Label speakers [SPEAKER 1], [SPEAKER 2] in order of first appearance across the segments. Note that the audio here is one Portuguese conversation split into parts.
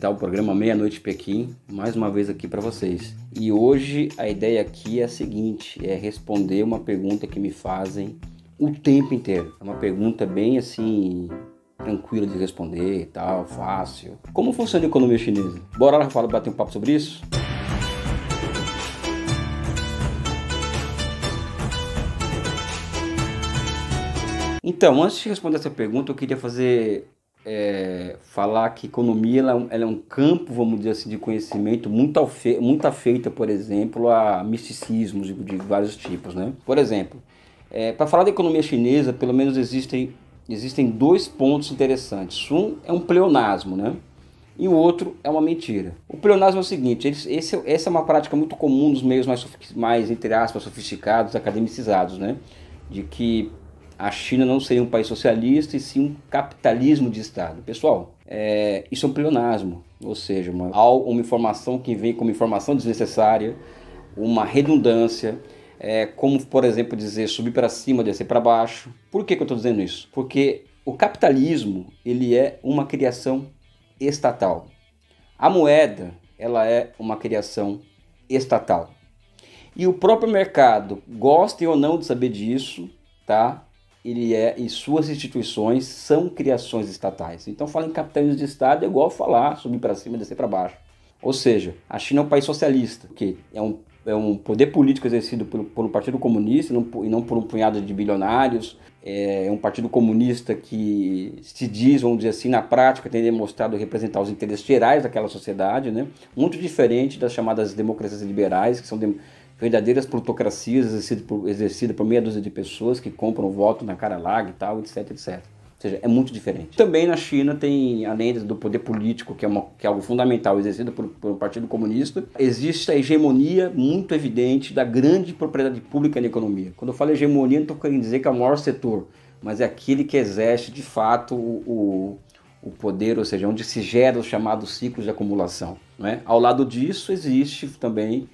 [SPEAKER 1] Tá o programa Meia Noite Pequim, mais uma vez aqui para vocês. E hoje a ideia aqui é a seguinte, é responder uma pergunta que me fazem o tempo inteiro. É uma pergunta bem assim tranquila de responder e tal, fácil. Como funciona a economia chinesa? Bora lá falar, bater um papo sobre isso? Então, antes de responder essa pergunta, eu queria fazer é, falar que economia ela, é ela, é um campo, vamos dizer assim, de conhecimento muito, alfe, muito afeita, por exemplo, a misticismos de, de vários tipos. Né? Por exemplo, é, para falar da economia chinesa, pelo menos existem, existem dois pontos interessantes. Um é um pleonasmo, né? e o outro é uma mentira. O pleonasmo é o seguinte: eles, esse, essa é uma prática muito comum nos meios mais, mais, entre aspas, sofisticados, academicizados, né? De que a China não seria um país socialista e sim um capitalismo de Estado. Pessoal, é, isso é um pleonasmo, ou seja, uma, uma informação que vem como informação desnecessária, uma redundância, é, como, por exemplo, dizer subir para cima, descer para baixo. Por que, que eu estou dizendo isso? Porque o capitalismo ele é uma criação estatal. A moeda ela é uma criação estatal. E o próprio mercado, gostem ou não de saber disso, tá? ele é e suas instituições são criações estatais. Então, falar em capitalismo de Estado é igual falar subir para cima e descer para baixo. Ou seja, a China é um país socialista, que é um, é um poder político exercido pelo partido comunista não, e não por um punhado de bilionários. É, é um partido comunista que se diz, vamos dizer assim, na prática, tem demonstrado representar os interesses gerais daquela sociedade, né? muito diferente das chamadas democracias liberais, que são de, verdadeiras plutocracias exercidas por, exercida por meia dúzia de pessoas que compram voto na cara larga e tal, etc, etc. Ou seja, é muito diferente. Também na China tem, além do poder político, que é, uma, que é algo fundamental exercido por, por um Partido Comunista, existe a hegemonia muito evidente da grande propriedade pública na economia. Quando eu falo hegemonia, não estou querendo dizer que é o maior setor, mas é aquele que exerce de fato o, o poder, ou seja, onde se gera os chamados ciclos de acumulação. Né? Ao lado disso, existe também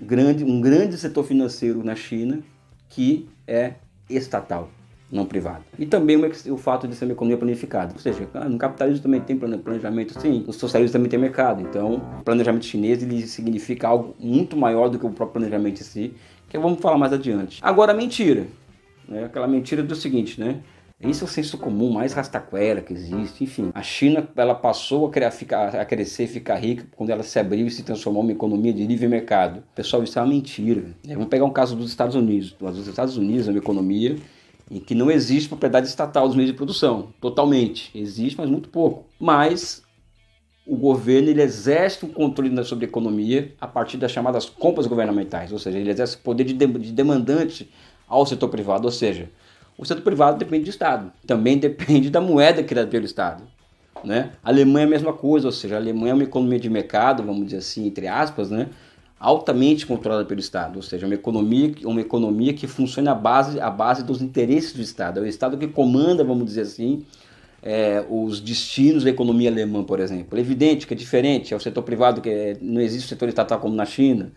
[SPEAKER 1] grande, um grande setor financeiro na China que é estatal, não privado. E também o, fato de ser uma economia planificada. Ou seja, ah, no capitalismo também tem planejamento, sim, no socialismo também tem mercado. Então, o planejamento chinês ele significa algo muito maior do que o próprio planejamento em si, que vamos falar mais adiante. Agora, mentira. Né? Aquela mentira do seguinte, né? Esse é o senso comum mais rastaquera que existe. Enfim, a China ela passou a, criar, a crescer, ficar rica quando ela se abriu e se transformou uma economia de livre mercado. Pessoal, isso ah, é uma mentira. Vamos pegar um caso dos Estados Unidos. Os Estados Unidos é uma economia em que não existe propriedade estatal dos meios de produção, totalmente. Existe, mas muito pouco. Mas o governo ele exerce um controle sobre a economia a partir das chamadas compras governamentais, ou seja, ele exerce o poder de, de demandante ao setor privado, ou seja, o setor privado depende do Estado, também depende da moeda criada pelo Estado. Né? A Alemanha é a mesma coisa, ou seja, a Alemanha é uma economia de mercado, vamos dizer assim, entre aspas, né? altamente controlada pelo Estado, ou seja, uma economia, uma economia que funciona à base, à base dos interesses do Estado. É o Estado que comanda, vamos dizer assim, é, os destinos da economia alemã, por exemplo. É evidente que é diferente, é o setor privado, que é, não existe o setor estatal como na China,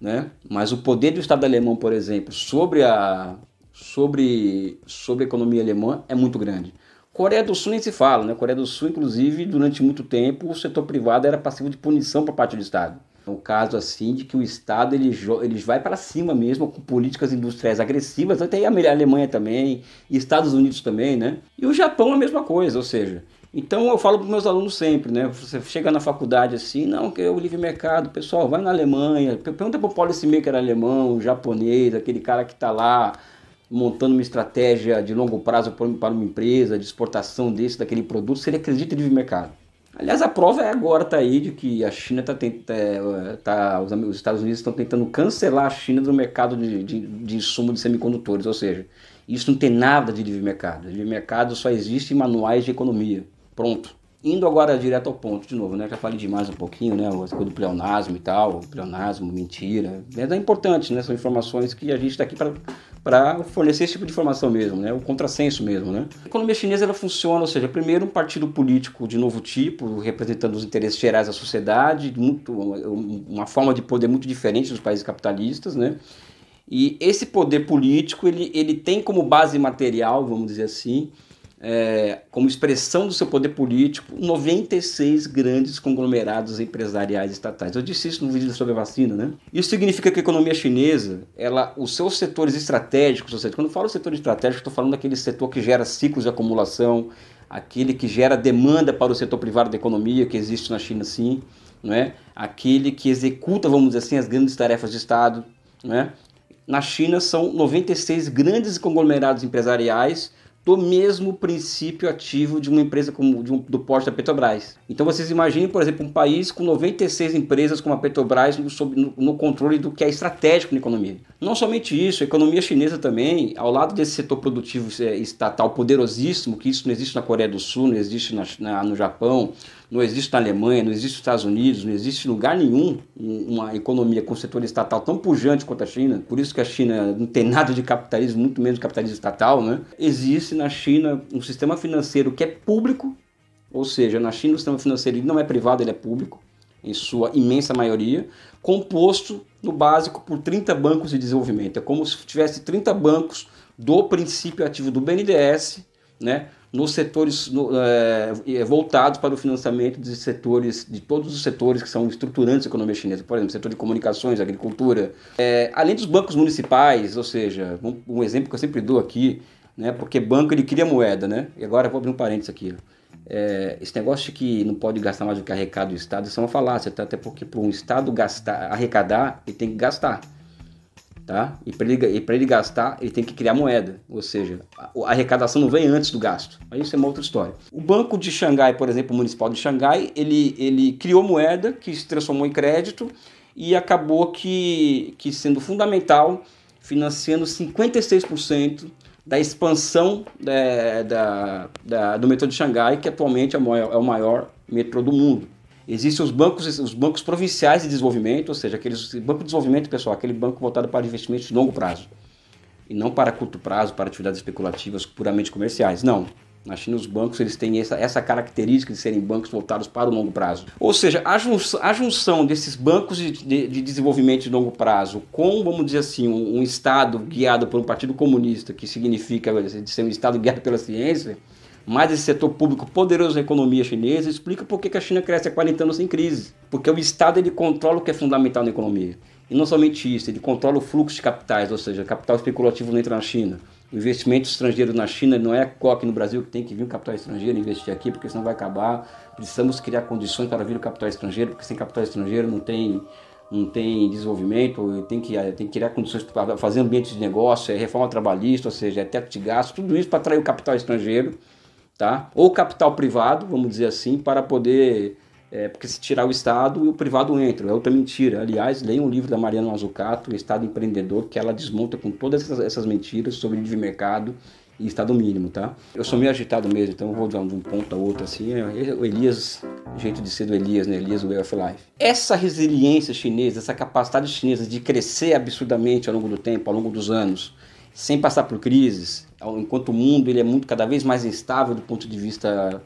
[SPEAKER 1] né? mas o poder do Estado alemão, por exemplo, sobre a, sobre, sobre a economia alemã é muito grande. Coreia do Sul nem se fala, né? Coreia do Sul, inclusive, durante muito tempo, o setor privado era passivo de punição por parte do Estado. É um caso assim de que o Estado ele, ele vai para cima mesmo com políticas industriais agressivas, até a Alemanha também, e Estados Unidos também, né? E o Japão é a mesma coisa, ou seja, então eu falo para meus alunos sempre, né? Você chega na faculdade assim, não, que é o livre mercado, pessoal, vai na Alemanha, pergunta para o policymaker alemão, japonês, aquele cara que está lá montando uma estratégia de longo prazo para uma empresa, de exportação desse, daquele produto, se ele acredita livre mercado. Aliás, a prova é agora tá aí de que a China está tentando, tá, é, tá os Estados Unidos estão tentando cancelar a China do mercado de, de, de insumo de semicondutores, ou seja, isso não tem nada de livre mercado. Livre mercado só existe em manuais de economia. Pronto. Indo agora direto ao ponto, de novo, né? Já falei demais um pouquinho, né? As coisas do pleonasmo e tal, pleonasmo, mentira. Mas é importante, né? São informações que a gente está aqui para para fornecer esse tipo de informação mesmo, né? o contrassenso mesmo. Né? A economia chinesa ela funciona, ou seja, primeiro um partido político de novo tipo, representando os interesses gerais da sociedade, muito, uma forma de poder muito diferente dos países capitalistas, né? E esse poder político ele, ele tem como base material, vamos dizer assim, é, como expressão do seu poder político, 96 grandes conglomerados empresariais estatais. Eu disse isso no vídeo sobre a vacina, né? Isso significa que a economia chinesa, ela, os seus setores estratégicos, ou seja, quando eu falo setor estratégico, estou falando daquele setor que gera ciclos de acumulação, aquele que gera demanda para o setor privado da economia, que existe na China sim, não é? aquele que executa, vamos dizer assim, as grandes tarefas de Estado. Não é? Na China são 96 grandes conglomerados empresariais do mesmo princípio ativo de uma empresa como de um, do porte da Petrobras. Então vocês imaginem, por exemplo, um país com 96 empresas como a Petrobras no, no, no controle do que é estratégico na economia. Não somente isso, a economia chinesa também, ao lado desse setor produtivo eh, estatal poderosíssimo, que isso não existe na Coreia do Sul, não existe na, na, no Japão, não existe na Alemanha, não existe nos Estados Unidos, não existe em lugar nenhum uma economia com setor estatal tão pujante quanto a China. Por isso que a China não tem nada de capitalismo, muito menos capitalismo estatal. Né? Existe na China um sistema financeiro que é público, ou seja, na China o sistema financeiro não é privado, ele é público, em sua imensa maioria, composto no básico por 30 bancos de desenvolvimento. É como se tivesse 30 bancos do princípio ativo do BNDES né, nos setores no, eh, é, voltados para o financiamento de setores, de todos os setores que são estruturantes da economia chinesa, por exemplo, setor de comunicações, agricultura, é, além dos bancos municipais, ou seja, um, um, exemplo que eu sempre dou aqui, né, porque banco ele cria moeda, né, e agora vou abrir um parênteses aqui, é, esse negócio de que não pode gastar mais do que arrecada o Estado, isso é uma falácia, tá? até porque para um Estado gastar, arrecadar, ele tem que gastar tá? E para ele, ele gastar, ele tem que criar moeda, ou seja, a, a arrecadação não vem antes do gasto. Mas isso é uma outra história. O Banco de Xangai, por exemplo, o Municipal de Xangai, ele, ele criou moeda que se transformou em crédito e acabou que, que sendo fundamental, financiando 56% da expansão da, eh, da, da, do metrô de Xangai, que atualmente é o maior, é o maior metrô do mundo. Existem os bancos, os bancos provinciais de desenvolvimento, ou seja, aqueles banco de desenvolvimento, pessoal, aquele banco voltado para investimentos de longo prazo e não para curto prazo, para atividades especulativas puramente comerciais. Não. Na China, os bancos eles têm essa, essa característica de serem bancos voltados para o longo prazo. Ou seja, a, junção, a junção desses bancos de, de, de, desenvolvimento de longo prazo com, vamos dizer assim, um, um Estado guiado por um partido comunista, que significa ser um Estado guiado pela ciência, mais esse setor público poderoso na economia chinesa, explica por que a China cresce há 40 anos sem crise. Porque o Estado ele controla o que é fundamental na economia. E não somente isso, ele controla o fluxo de capitais, ou seja, capital especulativo não entra na China. O investimento estrangeiro na China não é coque no Brasil que tem que vir o capital estrangeiro investir aqui, porque senão vai acabar. Precisamos criar condições para vir o capital estrangeiro, porque sem capital estrangeiro não tem não tem desenvolvimento, tem que, tem que criar condições para fazer ambiente de negócio, é reforma trabalhista, ou seja, é teto de gasto, tudo isso para atrair o capital estrangeiro tá? Ou capital privado, vamos dizer assim, para poder é, porque se tirar o Estado, o privado entra. É outra mentira. Aliás, leia um livro da Mariana Mazzucato, Estado Empreendedor, que ela desmonta com todas essas, mentiras sobre livre mercado e Estado mínimo, tá? Eu sou meio agitado mesmo, então vou dar de um ponto a outro assim. É, é, o Elias, jeito de ser do Elias, né? Elias Way of Life. Essa resiliência chinesa, essa capacidade chinesa de crescer absurdamente ao longo do tempo, ao longo dos anos, sem passar por crises, enquanto o mundo ele é muito cada vez mais instável do ponto de vista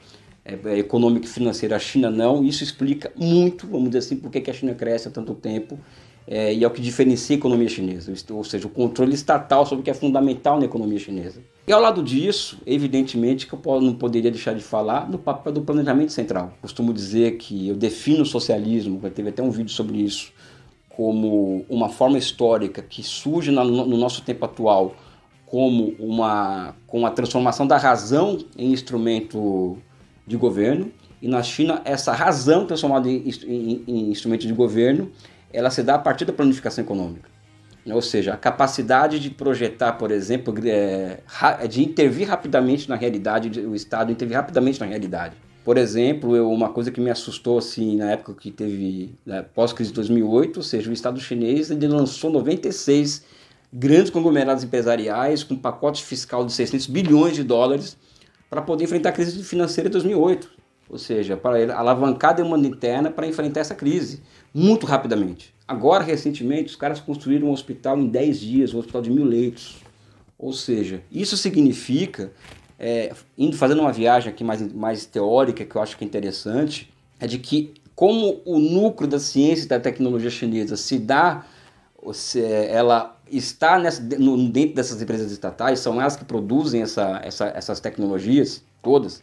[SPEAKER 1] é, econômico e financeiro, a China não. Isso explica muito, vamos dizer assim, por que a China cresce há tanto tempo é, e é o que diferencia a economia chinesa, ou seja, o controle estatal sobre o que é fundamental na economia chinesa. E ao lado disso, evidentemente que eu não poderia deixar de falar do papel do planejamento central. Costumo dizer que eu defino o socialismo, teve até um vídeo sobre isso, como uma forma histórica que surge no, nosso tempo atual como uma com a transformação da razão em instrumento de governo e na China essa razão transformada em, em, em instrumento de governo ela se dá a partir da planificação econômica ou seja a capacidade de projetar por exemplo é, de intervir rapidamente na realidade o Estado intervir rapidamente na realidade por exemplo, eu, uma coisa que me assustou assim na época que teve né, pós-crise de 2008, ou seja, o Estado chinês ele lançou 96 grandes conglomerados empresariais com pacote fiscal de 600 bilhões de dólares para poder enfrentar a crise financeira de 2008, ou seja, para alavancar a demanda interna para enfrentar essa crise muito rapidamente. Agora, recentemente, os caras construíram um hospital em 10 dias, um hospital de mil leitos. Ou seja, isso significa é, indo fazendo uma viagem aqui mais, mais teórica, que eu acho que é interessante, é de que como o núcleo da ciência e da tecnologia chinesa se dá, se, é, ela está nessa, no, dentro dessas empresas estatais, são elas que produzem essa, essa, essas tecnologias todas,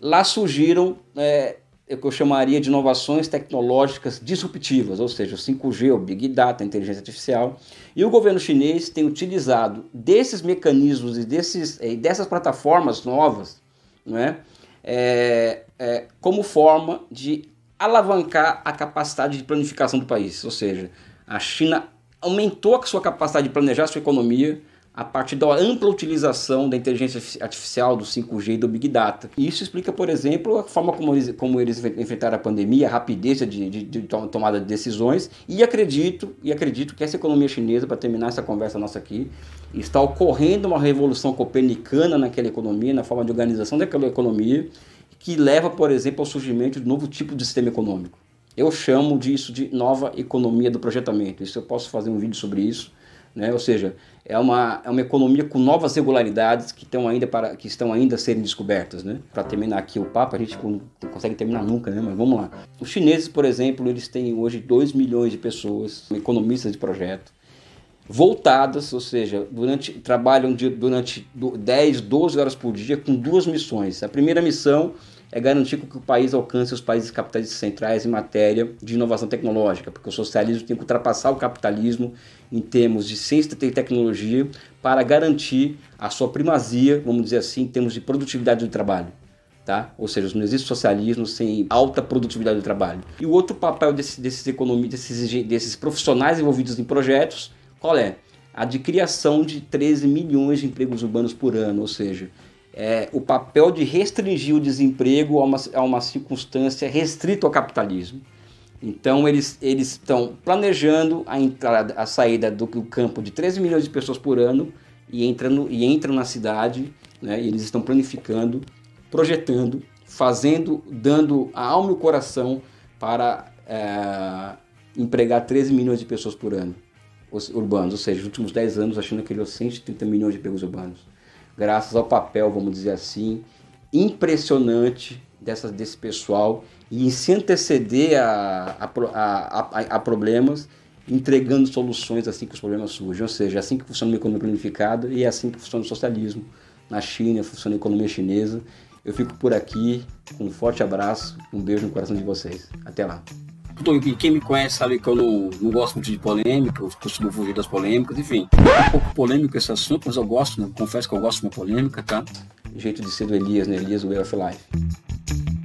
[SPEAKER 1] lá surgiram é, é o que eu chamaria de inovações tecnológicas disruptivas, ou seja, o 5G, o Big Data, a inteligência artificial. E o governo chinês tem utilizado desses mecanismos e, desses, eh, e dessas plataformas novas né, é, é, como forma de alavancar a capacidade de planificação do país. Ou seja, a China aumentou a sua capacidade de planejar a sua economia a partir da ampla utilização da inteligência artificial, do 5G e do Big Data. isso explica, por exemplo, a forma como eles, como eles enfrentaram a pandemia, a rapidez de, de, de tomada de decisões. E acredito, e acredito que essa economia chinesa, para terminar essa conversa nossa aqui, está ocorrendo uma revolução copernicana naquela economia, na forma de organização daquela economia, que leva, por exemplo, ao surgimento de um novo tipo de sistema econômico. Eu chamo disso de nova economia do projetamento. Isso eu posso fazer um vídeo sobre isso né? ou seja, é uma, é uma economia com novas regularidades que estão ainda, para, que estão ainda sendo descobertas. Né? Para terminar aqui o papo, a gente não consegue terminar nunca, né? mas vamos lá. Os chineses, por exemplo, eles têm hoje 2 milhões de pessoas, economistas de projeto, voltadas, ou seja, durante, trabalham de, durante 10, 12 horas por dia com duas missões. A primeira missão é garantir que o país alcance os países capitalistas centrais em matéria de inovação tecnológica, porque o socialismo tem que ultrapassar o capitalismo em termos de ciência e tecnologia para garantir a sua primazia, vamos dizer assim, em termos de produtividade do trabalho. Tá? Ou seja, não existe socialismo sem alta produtividade do trabalho. E o outro papel desse, desses, economistas, desses, desses profissionais envolvidos em projetos, qual é? A de criação de 13 milhões de empregos urbanos por ano, ou seja, é, o papel de restringir o desemprego a uma, a uma circunstância restrita ao capitalismo. Então, eles, eles estão planejando a, entrada, a saída do, do campo de 13 milhões de pessoas por ano e, entrando, e entram na cidade, né, e eles estão planificando, projetando, fazendo, dando a alma e o coração para é, empregar 13 milhões de pessoas por ano urbanos, ou seja, nos últimos 10 anos a China criou 130 milhões de empregos urbanos graças ao papel, vamos dizer assim, impressionante dessa, desse pessoal e se anteceder a, a, a, a, problemas, entregando soluções assim que os problemas surgem. Ou seja, assim que funciona uma economia planificada e é assim que funciona o socialismo. Na China, funciona a economia chinesa. Eu fico por aqui, um forte abraço, um beijo no coração de vocês. Até lá quem me conhece sabe que eu não, não gosto muito de polêmica, eu costumo fugir das polêmicas, enfim. É um pouco polêmico esse assunto, mas eu gosto, né? confesso que eu gosto de uma polêmica, tá? O jeito de ser do Elias, né? Elias Way of Life.